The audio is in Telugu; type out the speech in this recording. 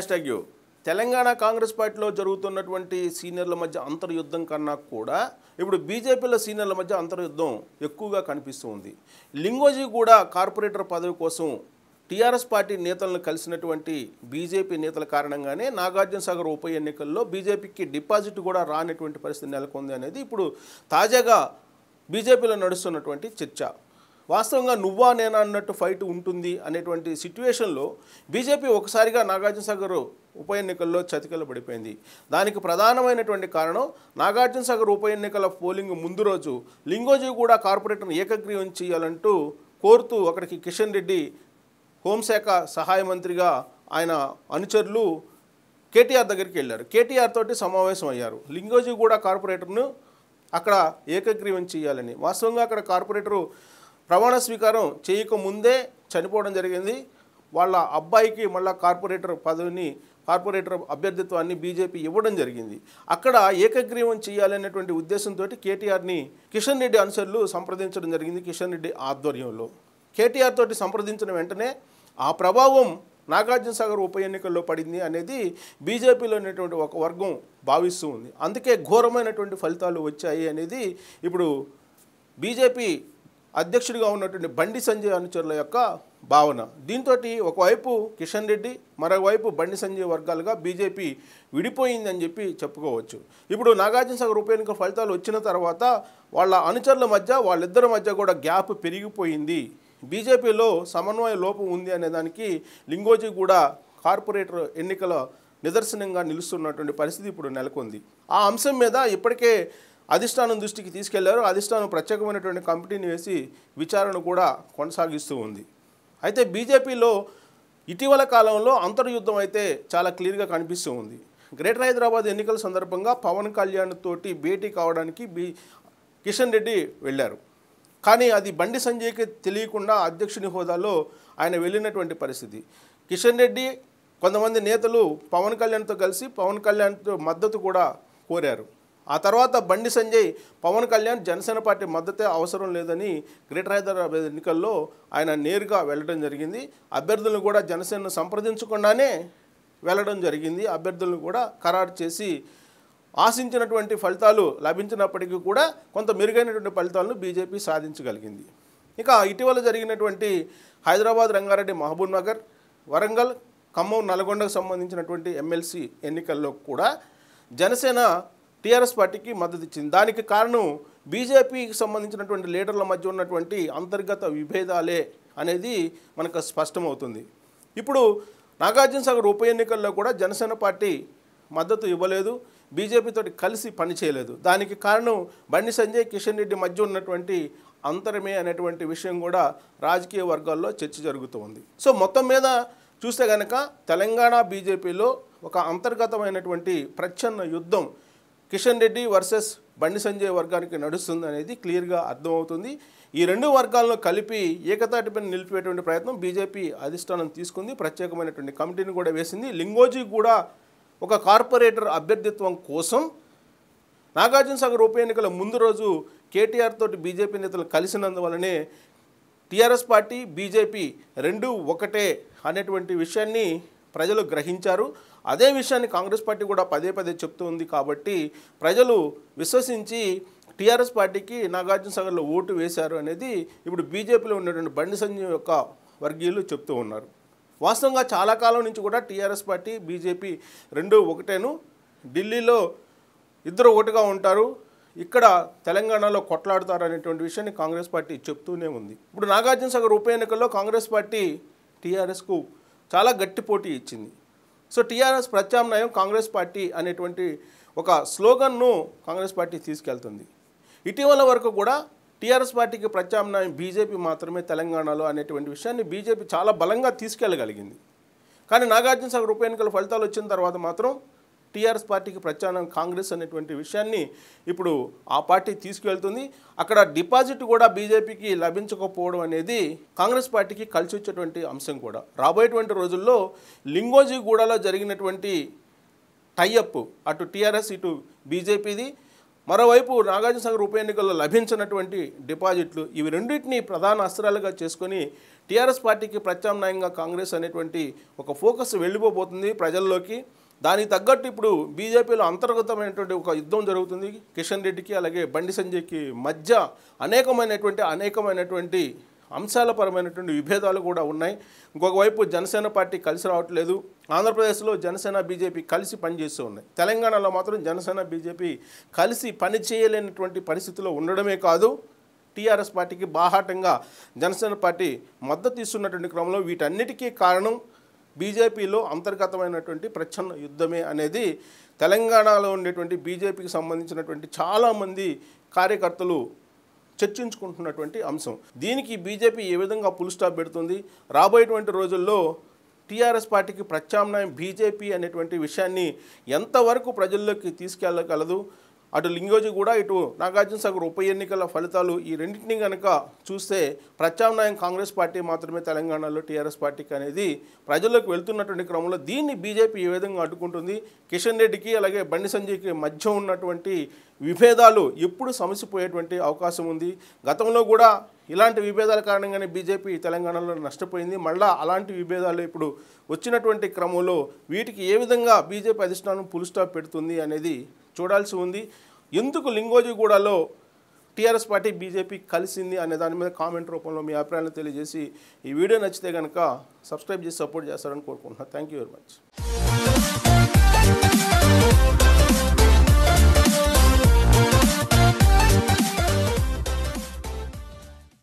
హ్యాష్ ట్యాగ్ తెలంగాణ కాంగ్రెస్ పార్టీలో జరుగుతున్నటువంటి సీనియర్ల మధ్య అంతర్యుద్ధం కన్నా కూడా ఇప్పుడు బీజేపీలో సీనియర్ల మధ్య అంతర్యుద్ధం ఎక్కువగా కనిపిస్తుంది లింగోజీ కూడా కార్పొరేటర్ పదవి కోసం టీఆర్ఎస్ పార్టీ నేతలను కలిసినటువంటి బీజేపీ నేతల కారణంగానే నాగార్జునసాగర్ ఉప ఎన్నికల్లో బీజేపీకి డిపాజిట్ కూడా రానటువంటి పరిస్థితి నెలకొంది అనేది ఇప్పుడు తాజాగా బీజేపీలో నడుస్తున్నటువంటి చర్చ వాస్తవంగా నువ్వా నేనా అన్నట్టు ఫైట్ ఉంటుంది అనేటువంటి సిట్యుయేషన్లో బీజేపీ ఒకసారిగా నాగార్జునసాగర్ ఉప ఎన్నికల్లో చతికిల పడిపోయింది దానికి ప్రధానమైనటువంటి కారణం నాగార్జునసాగర్ ఉప ఎన్నికల పోలింగ్ ముందు రోజు లింగోజీ కూడా కార్పొరేటర్ను ఏకగ్రీవం చేయాలంటూ కోరుతూ అక్కడికి కిషన్ రెడ్డి హోంశాఖ సహాయ మంత్రిగా ఆయన అనుచరులు కేటీఆర్ దగ్గరికి వెళ్ళారు కేటీఆర్ తోటి సమావేశం అయ్యారు లింగోజీ కూడా కార్పొరేటర్ను అక్కడ ఏకగ్రీవం చేయాలని వాస్తవంగా అక్కడ కార్పొరేటరు ప్రమాణ స్వీకారం చేయకముందే చనిపోవడం జరిగింది వాళ్ళ అబ్బాయికి మళ్ళీ కార్పొరేటర్ పదవిని కార్పొరేటర్ అభ్యర్థిత్వాన్ని బీజేపీ ఇవ్వడం జరిగింది అక్కడ ఏకగ్రీవం చేయాలనేటువంటి ఉద్దేశంతో కేటీఆర్ని కిషన్ రెడ్డి అనుసరులు సంప్రదించడం జరిగింది కిషన్ రెడ్డి ఆధ్వర్యంలో కేటీఆర్ తోటి సంప్రదించిన వెంటనే ఆ ప్రభావం నాగార్జునసాగర్ ఉప ఎన్నికల్లో పడింది అనేది బీజేపీలో ఉన్నటువంటి ఒక వర్గం భావిస్తూ ఉంది అందుకే ఘోరమైనటువంటి ఫలితాలు వచ్చాయి అనేది ఇప్పుడు బీజేపీ అధ్యక్షుడిగా ఉన్నటువంటి బండి సంజయ్ అనుచరుల యొక్క భావన దీంతో ఒకవైపు కిషన్ రెడ్డి మరోవైపు బండి సంజయ్ వర్గాలుగా బీజేపీ విడిపోయిందని చెప్పి చెప్పుకోవచ్చు ఇప్పుడు నాగార్జున సాగర్ ఉప ఎన్నిక ఫలితాలు వచ్చిన తర్వాత వాళ్ళ అనుచరుల మధ్య వాళ్ళిద్దరి మధ్య కూడా గ్యాప్ పెరిగిపోయింది బీజేపీలో సమన్వయ లోపం ఉంది అనే దానికి లింగోజీ కూడా కార్పొరేటర్ ఎన్నికల నిదర్శనంగా నిలుస్తున్నటువంటి పరిస్థితి ఇప్పుడు నెలకొంది ఆ అంశం మీద ఇప్పటికే అధిష్టానం దృష్టికి తీసుకెళ్లారు అధిష్టానం ప్రత్యేకమైనటువంటి కమిటీని వేసి విచారణ కూడా కొనసాగిస్తూ ఉంది అయితే బీజేపీలో ఇటీవల కాలంలో అంతర్యుద్ధం అయితే చాలా క్లియర్గా కనిపిస్తూ ఉంది గ్రేటర్ హైదరాబాద్ ఎన్నికల సందర్భంగా పవన్ కళ్యాణ్ తోటి భేటీ కావడానికి బి కిషన్ రెడ్డి వెళ్ళారు కానీ అది బండి సంజయ్కి తెలియకుండా అధ్యక్షుని హోదాలో ఆయన వెళ్ళినటువంటి పరిస్థితి కిషన్ రెడ్డి కొంతమంది నేతలు పవన్ కళ్యాణ్తో కలిసి పవన్ కళ్యాణ్తో మద్దతు కూడా కోరారు ఆ తర్వాత బండి సంజయ్ పవన్ కళ్యాణ్ జనసేన పార్టీ మద్దతే అవసరం లేదని గ్రేటర్ హైదరాబాద్ ఎన్నికల్లో ఆయన నేరుగా వెళ్ళడం జరిగింది అభ్యర్థులను కూడా జనసేనను సంప్రదించకుండానే వెళ్ళడం జరిగింది అభ్యర్థులను కూడా ఖరారు చేసి ఆశించినటువంటి ఫలితాలు లభించినప్పటికీ కూడా కొంత మెరుగైనటువంటి ఫలితాలను బీజేపీ సాధించగలిగింది ఇక ఇటీవల జరిగినటువంటి హైదరాబాద్ రంగారెడ్డి మహబూబ్ నగర్ వరంగల్ ఖమ్మం నల్గొండకు సంబంధించినటువంటి ఎమ్మెల్సీ ఎన్నికల్లో కూడా జనసేన టీఆర్ఎస్ పార్టీకి మద్దతు ఇచ్చింది దానికి కారణం బీజేపీకి సంబంధించినటువంటి లీడర్ల మధ్య ఉన్నటువంటి అంతర్గత విభేదాలే అనేది మనకు స్పష్టమవుతుంది ఇప్పుడు నాగార్జున సాగర్ ఉప ఎన్నికల్లో కూడా జనసేన పార్టీ మద్దతు ఇవ్వలేదు బీజేపీతో కలిసి పనిచేయలేదు దానికి కారణం బండి సంజయ్ కిషన్ రెడ్డి మధ్య ఉన్నటువంటి అంతరమే అనేటువంటి విషయం కూడా రాజకీయ వర్గాల్లో చర్చ జరుగుతూ ఉంది సో మొత్తం మీద చూస్తే కనుక తెలంగాణ బీజేపీలో ఒక అంతర్గతమైనటువంటి ప్రచ్ఛన్న యుద్ధం కిషన్ రెడ్డి వర్సెస్ బండి సంజయ్ వర్గానికి నడుస్తుంది అనేది క్లియర్గా అర్థమవుతుంది ఈ రెండు వర్గాలను కలిపి ఏకతాటిపై నిలిపేటువంటి ప్రయత్నం బీజేపీ అధిష్టానం తీసుకుంది ప్రత్యేకమైనటువంటి కమిటీని కూడా వేసింది లింగోజీ కూడా ఒక కార్పొరేటర్ అభ్యర్థిత్వం కోసం నాగార్జున సాగర్ ఉప ఎన్నికల ముందు రోజు కేటీఆర్ తోటి బీజేపీ నేతలు కలిసినందువలనే టీఆర్ఎస్ పార్టీ బీజేపీ రెండు ఒకటే అనేటువంటి విషయాన్ని ప్రజలు గ్రహించారు అదే విషయాన్ని కాంగ్రెస్ పార్టీ కూడా పదే పదే చెప్తూ ఉంది కాబట్టి ప్రజలు విశ్వసించి టీఆర్ఎస్ పార్టీకి నాగార్జునసాగర్లో ఓటు వేశారు అనేది ఇప్పుడు బీజేపీలో ఉన్నటువంటి బండి సంజయ్ యొక్క వర్గీయులు చెప్తూ ఉన్నారు వాస్తవంగా చాలా కాలం నుంచి కూడా టీఆర్ఎస్ పార్టీ బీజేపీ రెండు ఒకటేను ఢిల్లీలో ఇద్దరు ఒకటిగా ఉంటారు ఇక్కడ తెలంగాణలో కొట్లాడుతారు అనేటువంటి విషయాన్ని కాంగ్రెస్ పార్టీ చెప్తూనే ఉంది ఇప్పుడు నాగార్జునసాగర్ ఉప ఎన్నికల్లో కాంగ్రెస్ పార్టీ టీఆర్ఎస్కు చాలా గట్టి పోటీ ఇచ్చింది సో టీఆర్ఎస్ ప్రత్యామ్నాయం కాంగ్రెస్ పార్టీ అనేటువంటి ఒక స్లోగన్ను కాంగ్రెస్ పార్టీ తీసుకెళ్తుంది ఇటీవల వరకు కూడా టీఆర్ఎస్ పార్టీకి ప్రత్యామ్నాయం బీజేపీ మాత్రమే తెలంగాణలో అనేటువంటి విషయాన్ని బీజేపీ చాలా బలంగా తీసుకెళ్ళగలిగింది కానీ నాగార్జునసాగర్ ఉప ఎన్నికల ఫలితాలు వచ్చిన తర్వాత మాత్రం టీఆర్ఎస్ పార్టీకి ప్రచారం కాంగ్రెస్ అనేటువంటి విషయాన్ని ఇప్పుడు ఆ పార్టీ తీసుకువెళ్తుంది అక్కడ డిపాజిట్ కూడా బీజేపీకి లభించకపోవడం అనేది కాంగ్రెస్ పార్టీకి కలిసి వచ్చేటువంటి అంశం కూడా రాబోయేటువంటి రోజుల్లో గూడలో జరిగినటువంటి టైఅప్ అటు టీఆర్ఎస్ ఇటు బీజేపీది మరోవైపు నాగార్జునసాగర్ ఉప ఎన్నికల్లో లభించినటువంటి డిపాజిట్లు ఇవి రెండింటిని ప్రధాన అస్త్రాలుగా చేసుకొని టీఆర్ఎస్ పార్టీకి ప్రత్యామ్నాయంగా కాంగ్రెస్ అనేటువంటి ఒక ఫోకస్ వెళ్ళిపోబోతుంది ప్రజల్లోకి దానికి తగ్గట్టు ఇప్పుడు బీజేపీలో అంతర్గతమైనటువంటి ఒక యుద్ధం జరుగుతుంది కిషన్ రెడ్డికి అలాగే బండి సంజయ్కి మధ్య అనేకమైనటువంటి అనేకమైనటువంటి అంశాల పరమైనటువంటి విభేదాలు కూడా ఉన్నాయి ఇంకొక వైపు జనసేన పార్టీ కలిసి రావట్లేదు ఆంధ్రప్రదేశ్లో జనసేన బీజేపీ కలిసి పనిచేస్తూ ఉన్నాయి తెలంగాణలో మాత్రం జనసేన బీజేపీ కలిసి పని చేయలేనటువంటి పరిస్థితిలో ఉండడమే కాదు టీఆర్ఎస్ పార్టీకి బాహాటంగా జనసేన పార్టీ మద్దతు ఇస్తున్నటువంటి క్రమంలో వీటన్నిటికీ కారణం బీజేపీలో అంతర్గతమైనటువంటి ప్రచ్ఛన్న యుద్ధమే అనేది తెలంగాణలో ఉండేటువంటి బీజేపీకి సంబంధించినటువంటి చాలామంది కార్యకర్తలు చర్చించుకుంటున్నటువంటి అంశం దీనికి బీజేపీ ఏ విధంగా పుల్ స్టాప్ పెడుతుంది రాబోయేటువంటి రోజుల్లో టీఆర్ఎస్ పార్టీకి ప్రత్యామ్నాయం బీజేపీ అనేటువంటి విషయాన్ని ఎంతవరకు ప్రజల్లోకి తీసుకెళ్ళగలదు అటు లింగోజీ కూడా ఇటు నాగార్జున సాగర్ ఉప ఎన్నికల ఫలితాలు ఈ రెండింటిని కనుక చూస్తే ప్రత్యామ్నాయం కాంగ్రెస్ పార్టీ మాత్రమే తెలంగాణలో టీఆర్ఎస్ పార్టీకి అనేది ప్రజల్లోకి వెళ్తున్నటువంటి క్రమంలో దీన్ని బీజేపీ ఏ విధంగా అడ్డుకుంటుంది కిషన్ రెడ్డికి అలాగే బండి సంజయ్కి మధ్య ఉన్నటువంటి విభేదాలు ఎప్పుడు సమసిపోయేటువంటి అవకాశం ఉంది గతంలో కూడా ఇలాంటి విభేదాల కారణంగానే బీజేపీ తెలంగాణలో నష్టపోయింది మళ్ళా అలాంటి విభేదాలు ఇప్పుడు వచ్చినటువంటి క్రమంలో వీటికి ఏ విధంగా బీజేపీ అధిష్టానం పుల్ స్టాప్ పెడుతుంది అనేది చూడాల్సి ఉంది ఎందుకు లింగోజిగూడలో టీఆర్ఎస్ పార్టీ బీజేపీ కలిసింది అనే దాని మీద కామెంట్ రూపంలో మీ అభిప్రాయాలను తెలియజేసి ఈ వీడియో నచ్చితే కనుక సబ్స్క్రైబ్ చేసి సపోర్ట్ చేస్తారని కోరుకుంటున్నాను థ్యాంక్ యూ వెరీ మచ్